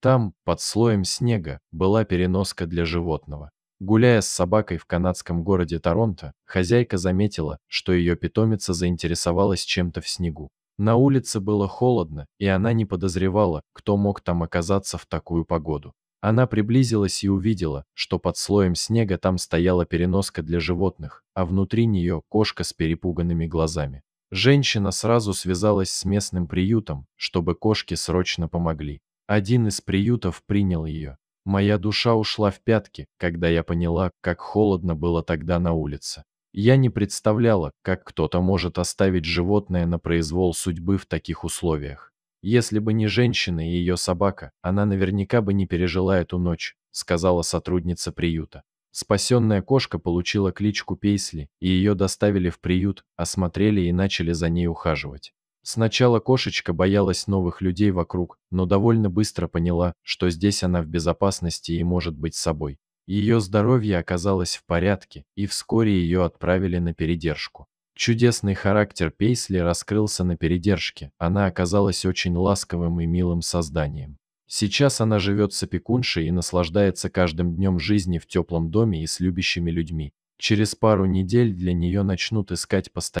Там, под слоем снега, была переноска для животного. Гуляя с собакой в канадском городе Торонто, хозяйка заметила, что ее питомица заинтересовалась чем-то в снегу. На улице было холодно, и она не подозревала, кто мог там оказаться в такую погоду. Она приблизилась и увидела, что под слоем снега там стояла переноска для животных, а внутри нее кошка с перепуганными глазами. Женщина сразу связалась с местным приютом, чтобы кошки срочно помогли. Один из приютов принял ее. Моя душа ушла в пятки, когда я поняла, как холодно было тогда на улице. Я не представляла, как кто-то может оставить животное на произвол судьбы в таких условиях. Если бы не женщина и ее собака, она наверняка бы не пережила эту ночь, сказала сотрудница приюта. Спасенная кошка получила кличку Пейсли, и ее доставили в приют, осмотрели и начали за ней ухаживать. Сначала кошечка боялась новых людей вокруг, но довольно быстро поняла, что здесь она в безопасности и может быть собой. Ее здоровье оказалось в порядке, и вскоре ее отправили на передержку. Чудесный характер Пейсли раскрылся на передержке, она оказалась очень ласковым и милым созданием. Сейчас она живет с опекуншей и наслаждается каждым днем жизни в теплом доме и с любящими людьми. Через пару недель для нее начнут искать постоянно.